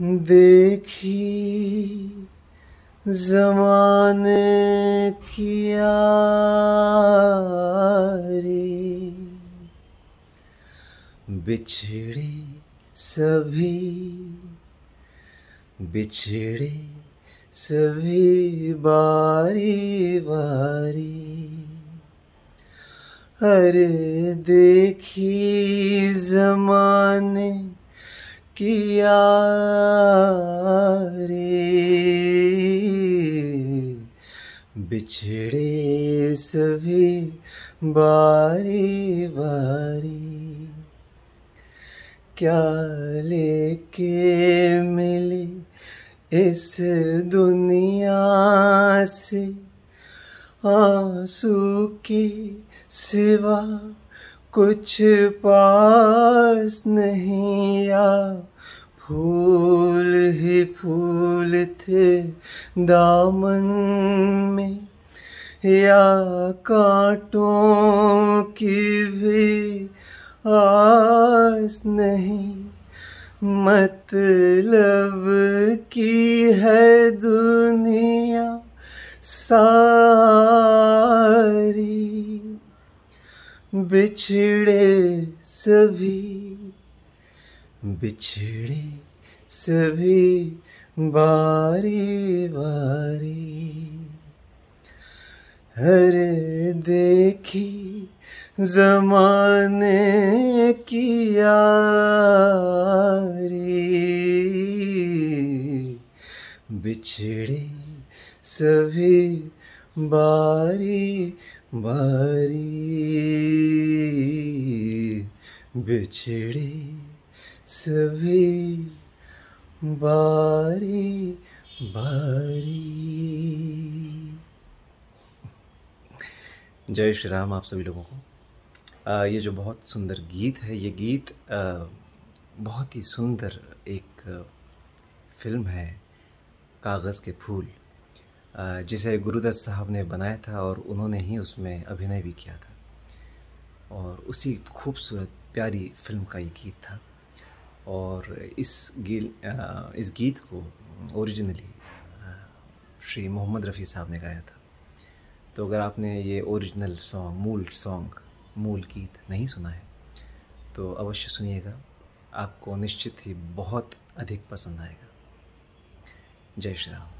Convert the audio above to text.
देखी जमाने की बिछड़ी बिछड़े सभी बिछड़े सभी बारी बारी अरे देखी जमाने किया रे बिछड़े सभी बारी बारी क्या लेके मिली इस दुनिया से आंसू की सिवा कुछ पास नहीं या फूल ही फूल थे दामन में या कांटों की भी आस नहीं मतलब की है दुनिया सा बिछड़े सभी बिछड़े सभी बारी बारी हर देखी जमाने की यारी बिछड़े सभी बारी बारी बिछड़े सभी बारी बारी जय श्री राम आप सभी लोगों को आ, ये जो बहुत सुंदर गीत है ये गीत आ, बहुत ही सुंदर एक फिल्म है कागज़ के फूल जिसे गुरुदत्त साहब ने बनाया था और उन्होंने ही उसमें अभिनय भी किया था और उसी खूबसूरत प्यारी फिल्म का ये गीत था और इस गी इस गीत को ओरिजिनली श्री मोहम्मद रफ़ी साहब ने गाया था तो अगर आपने ये ओरिजिनल सॉन्ग मूल सॉन्ग मूल गीत नहीं सुना है तो अवश्य सुनिएगा आपको निश्चित ही बहुत अधिक पसंद आएगा जय श्री राम